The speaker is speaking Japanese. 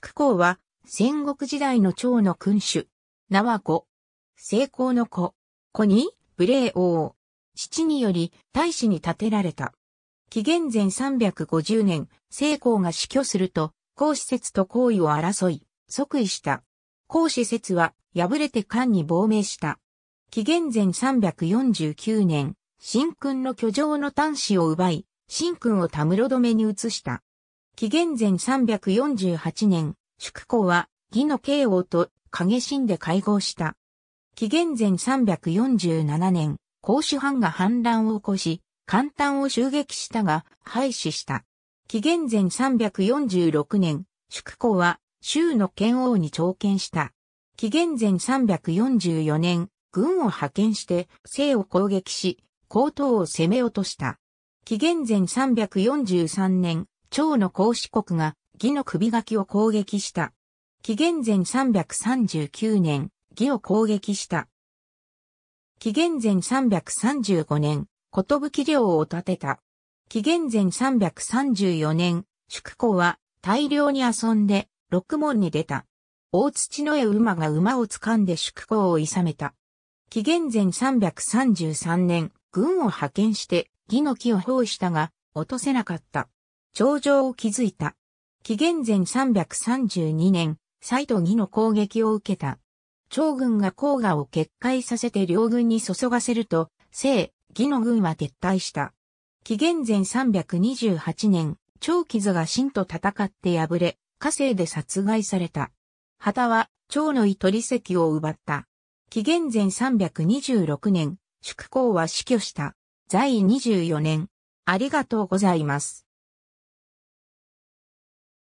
宿公は、戦国時代の長の君主。名は子。成功の子。子に、武礼王。父により、大使に建てられた。紀元前350年、成功が死去すると、孔子説と行為を争い、即位した。孔子説は、敗れて漢に亡命した。紀元前349年、新君の居城の端子を奪い、新君をたむろ止めに移した。紀元前348年、宿公は義の慶王と影信で会合した。紀元前347年、公主藩が反乱を起こし、簡単を襲撃したが、廃止した。紀元前346年、宿公は州の剣王に朝見した。紀元前344年、軍を派遣して姓を攻撃し、江東を攻め落とした。紀元前343年、蝶の孔子国が義の首書きを攻撃した。紀元前339年、義を攻撃した。紀元前335年、寿領を建てた。紀元前334年、宿子は大量に遊んで六門に出た。大土の絵馬が馬を掴んで宿子を諌めた。紀元前333年、軍を派遣して義の木を放したが、落とせなかった。頂上を築いた。紀元前332年、再度義の攻撃を受けた。長軍が黄河を決壊させて両軍に注がせると、聖、義の軍は撤退した。紀元前328年、長傷が真と戦って敗れ、火星で殺害された。旗は、長の意取石を奪った。紀元前326年、宿公は死去した。在位24年。ありがとうございます。